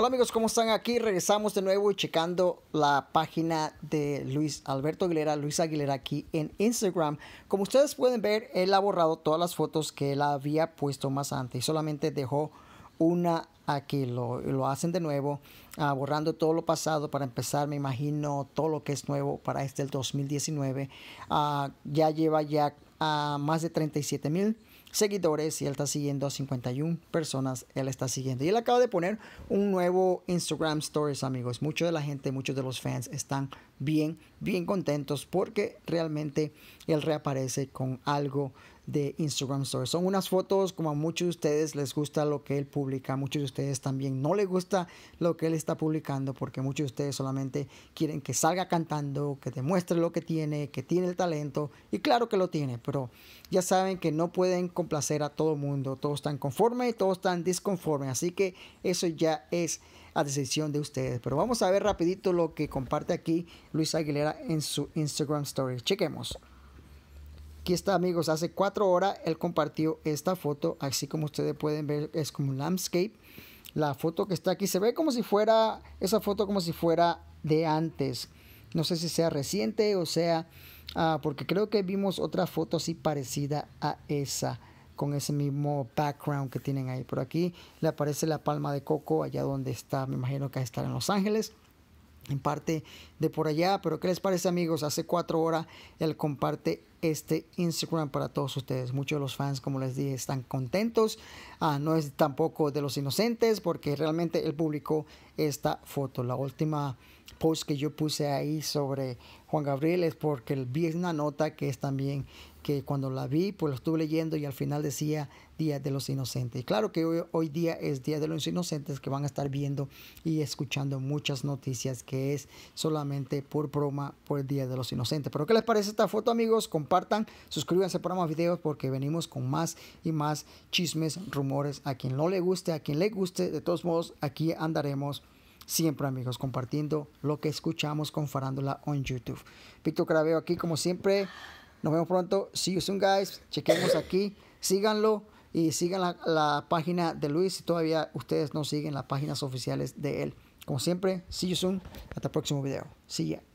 Hola amigos, ¿cómo están? Aquí regresamos de nuevo y checando la página de Luis Alberto Aguilera, Luis Aguilera aquí en Instagram. Como ustedes pueden ver, él ha borrado todas las fotos que él había puesto más antes y solamente dejó una aquí. Lo, hacen de nuevo, ah, borrando todo lo pasado para empezar, me imagino, todo lo que es nuevo para este el 2019. Ah, ya lleva ya a ah, más de 37 mil seguidores y él está siguiendo a 51 personas, él está siguiendo. Y él acaba de poner un nuevo Instagram Stories, amigos. Mucho de la gente, muchos de los fans están bien, bien contentos porque realmente él reaparece con algo de Instagram Stories. Son unas fotos como a muchos de ustedes les gusta lo que él publica, muchos de ustedes también no les gusta lo que él está publicando porque muchos de ustedes solamente quieren que salga cantando, que demuestre lo que tiene, que tiene el talento y claro que lo tiene, pero ya saben que no pueden complacer a todo el mundo, todos están conformes y todos están disconformes, así que eso ya es a decisión de ustedes. Pero vamos a ver rapidito lo que comparte aquí Luis Aguilera en su Instagram Stories. Chequemos. Aquí está, amigos, hace cuatro horas él compartió esta foto. Así como ustedes pueden ver, es como un landscape. La foto que está aquí se ve como si fuera, esa foto como si fuera de antes. No sé si sea reciente o sea, ah, porque creo que vimos otra foto así parecida a esa, con ese mismo background que tienen ahí. Por aquí le aparece la palma de coco, allá donde está, me imagino que está en Los Ángeles en parte de por allá. Pero ¿qué les parece amigos? Hace cuatro horas él comparte este Instagram para todos ustedes. Muchos de los fans, como les dije, están contentos. Ah, no es tampoco de los inocentes porque realmente él publicó esta foto. La última post que yo puse ahí sobre Juan Gabriel es porque vi una nota que es también que cuando la vi, pues lo estuve leyendo y al final decía Día de los Inocentes. Y claro que hoy, hoy día es Día de los Inocentes que van a estar viendo y escuchando muchas noticias que es solamente por broma por el Día de los Inocentes. Pero ¿qué les parece esta foto amigos? Con compartan, suscríbanse para más videos porque venimos con más y más chismes, rumores. A quien no le guste, a quien le guste, de todos modos, aquí andaremos siempre amigos compartiendo lo que escuchamos con Farándula on YouTube. Víctor Craveo aquí como siempre. Nos vemos pronto. See you soon guys. Chequemos aquí. Síganlo y sigan la, la página de Luis si todavía ustedes no siguen las páginas oficiales de él. Como siempre, see you soon. Hasta el próximo video. See ya.